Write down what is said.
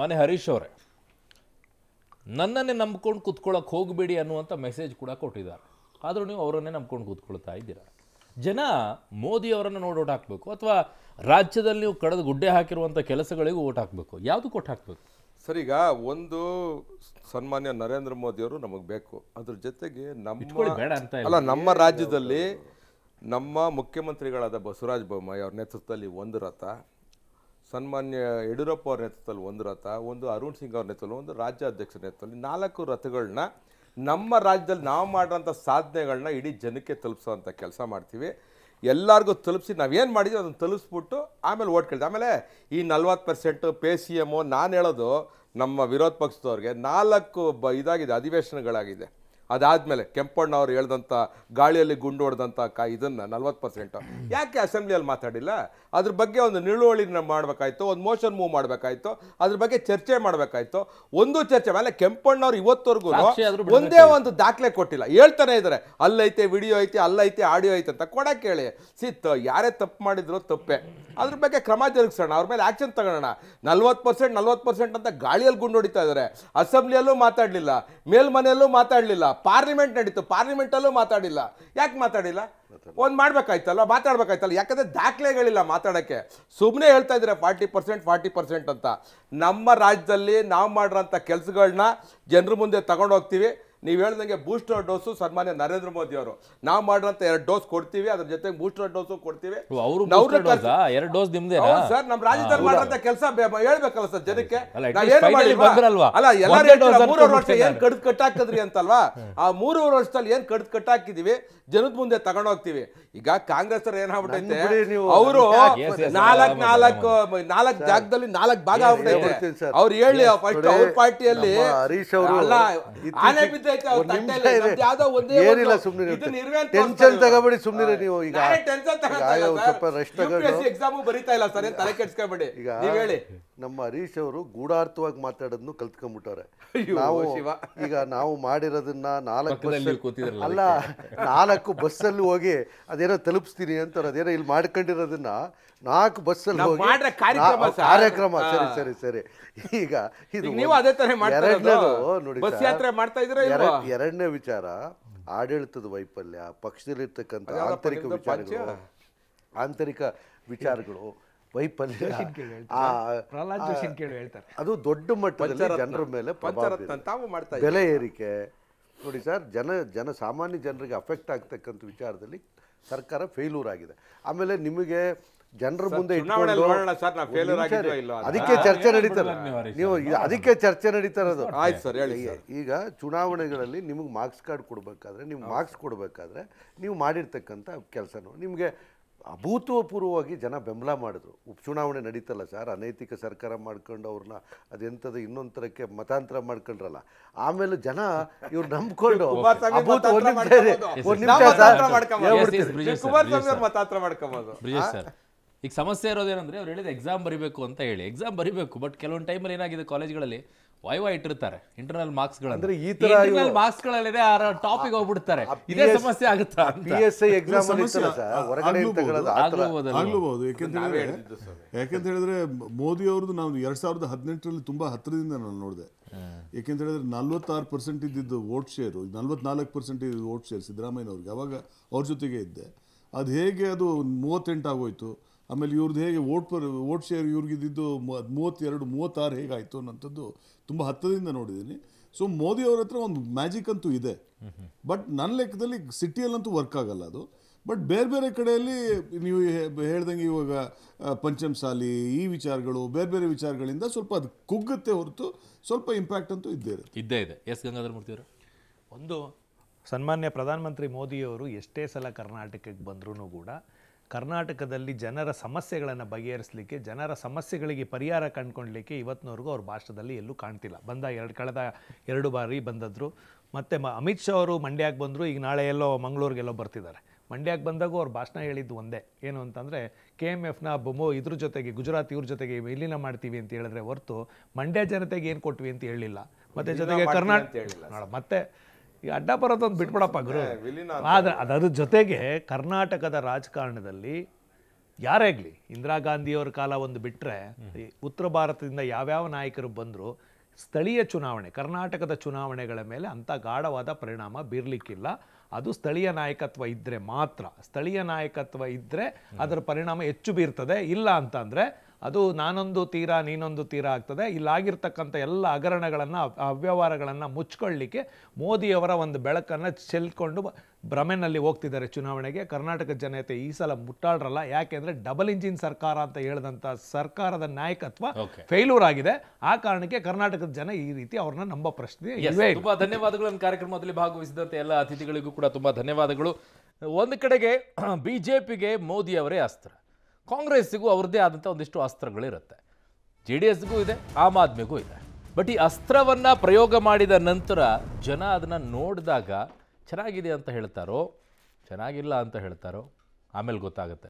ಮನೆ ಹರೀಶ್ ಅವರೇ ನನ್ನನ್ನೇ ನಂಬ್ಕೊಂಡು ಕೂತ್ಕೊಳ್ಳೋಕೆ ಹೋಗಬೇಡಿ ಅನ್ನುವಂಥ ಮೆಸೇಜ್ ಕೂಡ ಕೊಟ್ಟಿದ್ದಾರೆ ಆದರೂ ನೀವು ಅವರನ್ನೇ ನಂಬ್ಕೊಂಡು ಕೂತ್ಕೊಳ್ತಾ ಇದ್ದೀರಾ ಜನ ಮೋದಿಯವರನ್ನು ನೋಡಿ ಓಟ್ ಹಾಕಬೇಕು ಅಥವಾ ರಾಜ್ಯದಲ್ಲಿ ನೀವು ಕಡದ ಗುಡ್ಡೆ ಹಾಕಿರುವಂಥ ಕೆಲಸಗಳಿಗೂ ಓಟ್ ಹಾಕಬೇಕು ಯಾವುದು ಕೊಟ್ಟು ಹಾಕಬೇಕು ಸರ್ ಈಗ ಒಂದು ಸನ್ಮಾನ್ಯ ನರೇಂದ್ರ ಮೋದಿಯವರು ನಮಗೆ ಬೇಕು ಅದ್ರ ಜೊತೆಗೆ ನಮ್ಮ ಅಂತ ಅಲ್ಲ ನಮ್ಮ ರಾಜ್ಯದಲ್ಲಿ ನಮ್ಮ ಮುಖ್ಯಮಂತ್ರಿಗಳಾದ ಬಸವರಾಜ ಬೊಮ್ಮಾಯಿ ಅವ್ರ ನೇತೃತ್ವದಲ್ಲಿ ಒಂದು ರಥ ಸನ್ಮಾನ್ಯ ಯಡಿಯೂರಪ್ಪ ಅವ್ರ ನೇತೃತ್ವದಲ್ಲಿ ಒಂದು ರಥ ಒಂದು ಅರುಣ್ ಸಿಂಗ್ ಅವ್ರ ನೇತೃತ್ವದಲ್ಲಿ ಒಂದು ರಾಜ್ಯಾಧ್ಯಕ್ಷರ ನೇತೃತ್ವದಲ್ಲಿ ನಾಲ್ಕು ರಥಗಳನ್ನ ನಮ್ಮ ರಾಜ್ಯದಲ್ಲಿ ನಾವು ಮಾಡಿರೋಂಥ ಸಾಧನೆಗಳನ್ನ ಇಡೀ ಜನಕ್ಕೆ ತಲುಪಿಸೋವಂಥ ಕೆಲಸ ಮಾಡ್ತೀವಿ ಎಲ್ಲರಿಗೂ ತಲುಪಿಸಿ ನಾವೇನು ಮಾಡಿದ್ವಿ ಅದನ್ನು ತಲುಪಿಸ್ಬಿಟ್ಟು ಆಮೇಲೆ ಓಟ್ ಕೇಳ್ತೀವಿ ಆಮೇಲೆ ಈ ನಲ್ವತ್ತು ಪರ್ಸೆಂಟು ಪೇ ಸಿ ಎಮ್ಮು ನಾನು ಹೇಳೋದು ನಮ್ಮ ವಿರೋಧ ಪಕ್ಷದವ್ರಿಗೆ ನಾಲ್ಕು ಬ ಇದಾಗಿದೆ ಅಧಿವೇಶನಗಳಾಗಿದೆ ಅದಾದಮೇಲೆ ಕೆಂಪಣ್ಣವ್ರು ಹೇಳ್ದಂಥ ಗಾಳಿಯಲ್ಲಿ ಗುಂಡು ಹೊಡೆದಂಥ ಇದನ್ನು ನಲ್ವತ್ತು ಪರ್ಸೆಂಟು ಯಾಕೆ ಅಸೆಂಬ್ಲಿಯಲ್ಲಿ ಮಾತಾಡಿಲ್ಲ ಅದ್ರ ಬಗ್ಗೆ ಒಂದು ನಿಳುವಳಿನ ಮಾಡಬೇಕಾಯ್ತು ಒಂದು ಮೋಷನ್ ಮೂವ್ ಮಾಡ್ಬೇಕಾಯ್ತು ಅದ್ರ ಬಗ್ಗೆ ಚರ್ಚೆ ಮಾಡಬೇಕಾಯ್ತು ಒಂದು ಚರ್ಚೆ ಮೇಲೆ ಕೆಂಪಣ್ಣವ್ರು ಇವತ್ತವರೆಗೂ ಒಂದೇ ಒಂದು ದಾಖಲೆ ಕೊಟ್ಟಿಲ್ಲ ಹೇಳ್ತಾನೆ ಇದ್ದಾರೆ ಅಲ್ಲೈತೆ ವಿಡಿಯೋ ಐತೆ ಅಲ್ಲೈತೆ ಆಡಿಯೋ ಐತೆ ಅಂತ ಕೊಡಕ್ಕೆ ಕೇಳಿ ಸಿ ಯಾರೇ ತಪ್ಪು ಮಾಡಿದ್ರು ತಪ್ಪೆ ಅದ್ರ ಬಗ್ಗೆ ಕ್ರಮ ಜರುಗಿಸೋಣ ಅವ್ರ ಮೇಲೆ ಆ್ಯಕ್ಷನ್ ತಗೋಣ ನಲ್ವತ್ತು ಪರ್ಸೆಂಟ್ ನಲ್ವತ್ತು ಪರ್ಸೆಂಟ್ ಅಂತ ಗಾಳಿಯಲ್ಲಿ ಗುಂಡು ಹೊಡಿತಾ ಇದ್ದಾರೆ ಅಸೆಂಬ್ಲಿಯಲ್ಲೂ ಮಾತಾಡಲಿಲ್ಲ ಮೇಲ್ಮನೆಯಲ್ಲೂ ಮಾತಾಡಲಿಲ್ಲ ಪಾರ್ಲಿಮೆಂಟ್ ನಡೀತು ಪಾರ್ಲಿಮೆಂಟಲ್ಲೂ ಮಾತಾಡಿಲ್ಲ ಯಾಕೆ ಮಾತಾಡಿಲ್ಲ ಒಂದು ಮಾಡ್ಬೇಕಾಯ್ತಲ್ಲ ಮಾತಾಡ್ಬೇಕಾಯ್ತಲ್ಲ ಯಾಕಂದ್ರೆ ದಾಖಲೆಗಳಿಲ್ಲ ಮಾತಾಡಕ್ಕೆ ಸುಮ್ಮನೆ ಹೇಳ್ತಾ ಇದ್ರೆ ಫಾರ್ಟಿ ಪರ್ಸೆಂಟ್ ಫಾರ್ಟಿ ಪರ್ಸೆಂಟ್ ಅಂತ ನಮ್ಮ ರಾಜ್ಯದಲ್ಲಿ ನಾವು ಮಾಡಿರೋಂಥ ಕೆಲಸಗಳನ್ನ ಜನರ ಮುಂದೆ ತಗೊಂಡೋಗ್ತೀವಿ ನೀವು ಹೇಳ್ದಂಗೆ ಬೂಸ್ಟರ್ ಡೋಸು ಸನ್ಮಾನ್ಯ ನರೇಂದ್ರ ಮೋದಿ ಅವರು ನಾವು ಮಾಡಿರೋಂಥ ಎರಡು ಡೋಸ್ ಕೊಡ್ತೀವಿ ಅದ್ರ ಜೊತೆಗೆ ಬೂಸ್ಟರ್ ಡೋಸು ಕೊಡ್ತೀವಿ ಎರಡು ಡೋಸ್ ಸರ್ ನಮ್ಮ ರಾಜ್ಯದಲ್ಲಿ ಮಾಡಿರೋಂಥ ಕೆಲಸ ಹೇಳ್ಬೇಕಲ್ಲ ಸರ್ ಜನಕ್ಕೆ ಅಲ್ಲ ಎಲ್ಲ ಮೂರುವರೆ ವರ್ಷ ಏನು ಕಡ್ದು ಕಟ್ಟಾಕಿದ್ರಿ ಅಂತಲ್ವಾ ಆ ಮೂರುವರೆ ವರ್ಷದಲ್ಲಿ ಏನ್ ಕಡ್ದು ಕಟ್ಟಾಕಿದೀವಿ ಜನದ ಮುಂದೆ ತಗೊಂಡೋಗ್ತೀವಿ ಈಗ ಕಾಂಗ್ರೆಸ್ ಅವ್ರು ಏನಾಗ್ಬಿಟ್ಟೈತೆ ಅವರು ನಾಲ್ಕು ನಾಲ್ಕು ನಾಲ್ಕು ಜಾಗದಲ್ಲಿ ನಾಲ್ಕು ಭಾಗ ಆಗ್ಬಿಟ್ಟೈತೆ ಅವ್ರು ಹೇಳಿ ಫಸ್ಟ್ ಅವ್ರ ಪಾರ್ಟಿಯಲ್ಲಿ ಅಲ್ಲ ಆನೆ ಬಿದ್ದ ತಗೋಬೇಡಿ ಸುಮ್ಮನೆ ನೀವು ಈಗ ನಮ್ಮ ಹರೀಶ್ ಅವರು ಗೂಢಾರ್ಥವಾಗಿ ಮಾತಾಡೋದನ್ನು ಕಲ್ತ್ಕೊಂಡ್ಬಿಟ್ಟವ್ರೆ ನಾವು ಈಗ ನಾವು ಮಾಡಿರೋದನ್ನ ನಾಲ್ಕು ಅಲ್ಲ ನಾಲ್ಕು ಬಸ್ಸಲ್ಲಿ ಹೋಗಿ ಅದೇನೋ ತಲುಪಿಸ್ತೀನಿ ಅಂತ ಅದೇನೋ ಇಲ್ಲಿ ಮಾಡ್ಕೊಂಡಿರೋದನ್ನ ನಾಲ್ಕು ಬಸ್ಸಲ್ಲಿ ಹೋಗಿ ಕಾರ್ಯಕ್ರಮ ಸರಿ ಸರಿ ಸರಿ ಈಗ ಇದು ನೀವು ಅದೇ ನೋಡಿ ಮಾಡ್ತಾ ಎರಡನೇ ವಿಚಾರ ಆಡಳಿತದ ವೈಫಲ್ಯ ಪಕ್ಷದಲ್ಲಿರ್ತಕ್ಕಂಥ ಆಂತರಿಕ ವಿಚಾರಗಳು ಆಂತರಿಕ ವಿಚಾರಗಳು ವೈಫಲ್ಯ ಅದು ದೊಡ್ಡ ಮಟ್ಟದಲ್ಲಿ ಜನರ ಮೇಲೆ ಬೆಲೆ ಏರಿಕೆ ನೋಡಿ ಸರ್ ಜನ ಜನ ಸಾಮಾನ್ಯ ಜನರಿಗೆ ಅಫೆಕ್ಟ್ ಆಗ್ತಕ್ಕಂಥ ವಿಚಾರದಲ್ಲಿ ಸರ್ಕಾರ ಫೇಲ್ಯೂರ್ ಆಗಿದೆ ಆಮೇಲೆ ನಿಮಗೆ ಜನರ ಮುಂದೆ ಅದಕ್ಕೆ ಚರ್ಚೆ ನಡೀತಾರೆ ನೀವು ಅದಕ್ಕೆ ಚರ್ಚೆ ನಡೀತಾರದು ಹೇಳಿ ಈಗ ಚುನಾವಣೆಗಳಲ್ಲಿ ನಿಮಗೆ ಮಾರ್ಕ್ಸ್ ಕಾರ್ಡ್ ಕೊಡ್ಬೇಕಾದ್ರೆ ನೀವು ಮಾರ್ಕ್ಸ್ ಕೊಡ್ಬೇಕಾದ್ರೆ ನೀವು ಮಾಡಿರ್ತಕ್ಕಂಥ ಕೆಲಸನೂ ನಿಮಗೆ ಅಭೂತಪೂರ್ವವಾಗಿ ಜನ ಬೆಂಬಲ ಮಾಡಿದ್ರು ಉಪಚುನಾವಣೆ ನಡೀತಲ್ಲ ಸರ್ ಅನೈತಿಕ ಸರ್ಕಾರ ಮಾಡ್ಕೊಂಡು ಅವ್ರನ್ನ ಅದೆಂಥದ್ದು ಇನ್ನೊಂದರಕ್ಕೆ ಮತಾಂತರ ಮಾಡ್ಕೊಂಡ್ರಲ್ಲ ಆಮೇಲೆ ಜನ ಇವ್ರು ನಂಬ್ಕೊಂಡು ಒಂದು ನಿಮಿಷ ಈಗ ಸಮಸ್ಯೆ ಇರೋದೇನಂದರೆ ಅವ್ರು ಹೇಳಿದ ಎಕ್ಸಾಮ್ ಬರಿಬೇಕು ಅಂತ ಹೇಳಿ ಎಕ್ಸಾಮ್ ಬರಿಬೇಕು ಬಟ್ ಕೆಲವೊಂದು ಟೈಮಲ್ಲಿ ಏನಾಗಿದೆ ಕಾಲೇಜ್ಗಳಲ್ಲಿ ವೈವ ಇಟ್ಟಿರ್ತಾರೆ ಇಂಟರ್ನಲ್ ಮಾರ್ಕ್ಸ್ ಅಂದ್ರೆ ಈ ತರ ಮಾರ್ಕ್ಸ್ ಗಳಲ್ಲಿದೆ ಆ ಟಾಪಿಕ್ ಹೋಗ್ಬಿಡ್ತಾರೆ ಇದೇ ಸಮಸ್ಯೆ ಆಗುತ್ತಾ ಪಿ ಎಸ್ ಐ ಎಕ್ಸಾಮ್ ಹೊರಗಡೆ ಯಾಕೆಂತ ಹೇಳಿದ್ರೆ ಮೋದಿ ಅವ್ರದ್ದು ನಾವು ಎರಡ್ ಸಾವಿರದ ಹದಿನೆಂಟರಲ್ಲಿ ತುಂಬಾ ಹತ್ತಿರದಿಂದ ನಾನು ನೋಡಿದೆ ಯಾಕೆಂತ ಹೇಳಿದ್ರೆ ನಲ್ವತ್ತಾರು ಪರ್ಸೆಂಟ್ ಇದ್ದಿದ್ದು ವೋಟ್ ಶೇರು ನಲ್ವತ್ನಾಲ್ಕು ಪರ್ಸೆಂಟ್ ಇದ್ದಿದ್ದು ವೋಟ್ ಶೇರ್ ಅವ್ರಿಗೆ ಅವಾಗ ಅವ್ರ ಜೊತೆಗೆ ಇದ್ದೆ ಅದು ಹೇಗೆ ಅದು ಮೂವತ್ತೆಂಟಾಗೋಯ್ತು ಆಮೇಲೆ ಇವ್ರದ್ದು ಹೇಗೆ ವೋಟ್ ಪರ್ ವೋಟ್ ಶೇರ್ ಇವ್ರಿಗಿದ್ದು ಮೂವತ್ತೆರಡು ಮೂವತ್ತಾರು ಹೇಗಾಯಿತು ಅನ್ನೋಂಥದ್ದು ತುಂಬ ಹತ್ತದಿಂದ ನೋಡಿದ್ದೀನಿ ಸೊ ಮೋದಿ ಅವ್ರ ಹತ್ರ ಒಂದು ಮ್ಯಾಜಿಕ್ ಅಂತೂ ಇದೆ ಬಟ್ ನನ್ನ ಲೆಕ್ಕದಲ್ಲಿ ಸಿಟಿಯಲ್ಲಂತೂ ವರ್ಕ್ ಆಗಲ್ಲ ಅದು ಬಟ್ ಬೇರೆ ಬೇರೆ ಕಡೆಯಲ್ಲಿ ನೀವು ಹೇಳ್ದಂಗೆ ಇವಾಗ ಪಂಚಮಸಾಲಿ ಈ ವಿಚಾರಗಳು ಬೇರೆ ಬೇರೆ ವಿಚಾರಗಳಿಂದ ಸ್ವಲ್ಪ ಅದು ಕುಗ್ಗುತ್ತೆ ಹೊರತು ಸ್ವಲ್ಪ ಇಂಪ್ಯಾಕ್ಟ್ ಅಂತೂ ಇದ್ದೇ ಇದೆ ಇದ್ದೇ ಇದೆ ಎಸ್ ಗಂಗಾಧರ ಮೂರ್ತಿ ಅವರು ಒಂದು ಸನ್ಮಾನ್ಯ ಪ್ರಧಾನಮಂತ್ರಿ ಮೋದಿಯವರು ಎಷ್ಟೇ ಸಲ ಕರ್ನಾಟಕಕ್ಕೆ ಬಂದರೂ ಕೂಡ ಕರ್ನಾಟಕದಲ್ಲಿ ಜನರ ಸಮಸ್ಯೆಗಳನ್ನು ಬಗೆಹರಿಸಲಿಕ್ಕೆ ಜನರ ಸಮಸ್ಯೆಗಳಿಗೆ ಪರಿಹಾರ ಕಂಡುಕೊಳ್ಳಲಿಕ್ಕೆ ಇವತ್ತಿನವರೆಗೂ ಅವ್ರ ಭಾಷಣದಲ್ಲಿ ಎಲ್ಲೂ ಕಾಣ್ತಿಲ್ಲ ಬಂದ ಎರಡು ಕಳೆದ ಎರಡು ಬಾರಿ ಬಂದದ್ರು ಮತ್ತು ಮ ಅಮಿತ್ ಶಾ ಅವರು ಮಂಡ್ಯಕ್ಕೆ ಬಂದರು ಈಗ ನಾಳೆ ಎಲ್ಲೋ ಮಂಗಳೂರಿಗೆಲ್ಲೋ ಬರ್ತಿದ್ದಾರೆ ಮಂಡ್ಯಕ್ಕೆ ಬಂದಾಗೂ ಅವ್ರ ಭಾಷಣ ಹೇಳಿದ್ದು ಒಂದೇ ಏನು ಅಂತಂದರೆ ಕೆ ಎಮ್ ಎಫ್ನ ಬೊಮೋ ಇದ್ರ ಜೊತೆಗೆ ಗುಜರಾತ್ ಇವ್ರ ಜೊತೆಗೆ ವಿಲೀನ ಮಾಡ್ತೀವಿ ಅಂತ ಹೇಳಿದ್ರೆ ಹೊರತು ಮಂಡ್ಯ ಜನತೆಗೆ ಏನು ಕೊಟ್ವಿ ಅಂತ ಹೇಳಿಲ್ಲ ಮತ್ತು ಜೊತೆಗೆ ಕರ್ನಾಟಕ ಮತ್ತೆ ಈ ಅಡ್ಡ ಒಂದು ಬಿಟ್ಬಿಡಪ್ಪ ಗುರು ಆದರೆ ಅದರ ಜೊತೆಗೆ ಕರ್ನಾಟಕದ ರಾಜಕಾರಣದಲ್ಲಿ ಯಾರೇ ಆಗಲಿ ಇಂದಿರಾ ಗಾಂಧಿಯವ್ರ ಕಾಲ ಒಂದು ಬಿಟ್ಟರೆ ಉತ್ತರ ಭಾರತದಿಂದ ಯಾವ್ಯಾವ ನಾಯಕರು ಬಂದರೂ ಸ್ಥಳೀಯ ಚುನಾವಣೆ ಕರ್ನಾಟಕದ ಚುನಾವಣೆಗಳ ಮೇಲೆ ಅಂಥ ಗಾಢವಾದ ಪರಿಣಾಮ ಬೀರ್ಲಿಕ್ಕಿಲ್ಲ ಅದು ಸ್ಥಳೀಯ ನಾಯಕತ್ವ ಇದ್ದರೆ ಮಾತ್ರ ಸ್ಥಳೀಯ ನಾಯಕತ್ವ ಇದ್ದರೆ ಅದರ ಪರಿಣಾಮ ಹೆಚ್ಚು ಬೀರ್ತದೆ ಇಲ್ಲ ಅಂತಂದರೆ ಅದು ನಾನೊಂದು ತೀರ ನೀನೊಂದು ತೀರ ಆಗ್ತದೆ ಇಲ್ಲಾಗಿರ್ತಕ್ಕಂಥ ಎಲ್ಲ ಹಗರಣಗಳನ್ನು ಅವ್ಯವಹಾರಗಳನ್ನು ಮುಚ್ಕೊಳ್ಳಿಕ್ಕೆ ಮೋದಿಯವರ ಒಂದು ಬೆಳಕನ್ನು ಚೆಲ್ಕೊಂಡು ಭ್ರಮೆನಲ್ಲಿ ಹೋಗ್ತಿದ್ದಾರೆ ಚುನಾವಣೆಗೆ ಕರ್ನಾಟಕ ಜನತೆ ಈ ಸಲ ಮುಟ್ಟಾಳ್ರಲ್ಲ ಯಾಕೆಂದರೆ ಡಬಲ್ ಇಂಜಿನ್ ಸರ್ಕಾರ ಅಂತ ಹೇಳಿದಂಥ ಸರ್ಕಾರದ ನಾಯಕತ್ವ ಫೇಲ್ಯೂರ್ ಆಗಿದೆ ಆ ಕಾರಣಕ್ಕೆ ಕರ್ನಾಟಕದ ಜನ ಈ ರೀತಿ ಅವ್ರನ್ನ ನಂಬ ಪ್ರಶ್ನೆ ತುಂಬಾ ಧನ್ಯವಾದಗಳು ಕಾರ್ಯಕ್ರಮದಲ್ಲಿ ಭಾಗವಹಿಸಿದಂತೆ ಎಲ್ಲ ಅತಿಥಿಗಳಿಗೂ ಕೂಡ ತುಂಬಾ ಧನ್ಯವಾದಗಳು ಒಂದು ಕಡೆಗೆ ಬಿಜೆಪಿಗೆ ಮೋದಿ ಅವರೇ ಅಸ್ತ್ರ ಕಾಂಗ್ರೆಸ್ಸಿಗೂ ಅವ್ರದ್ದೇ ಆದಂಥ ಒಂದಿಷ್ಟು ಅಸ್ತ್ರಗಳಿರುತ್ತೆ ಜೆ ಡಿ ಎಸ್ಗೂ ಇದೆ ಆಮ್ ಆದ್ಮಿಗೂ ಇದೆ ಬಟ್ ಈ ಅಸ್ತ್ರವನ್ನು ಪ್ರಯೋಗ ಮಾಡಿದ ನಂತರ ಜನ ಅದನ್ನು ನೋಡಿದಾಗ ಚೆನ್ನಾಗಿದೆ ಅಂತ ಹೇಳ್ತಾರೋ ಚೆನ್ನಾಗಿಲ್ಲ ಅಂತ ಹೇಳ್ತಾರೋ ಆಮೇಲೆ ಗೊತ್ತಾಗುತ್ತೆ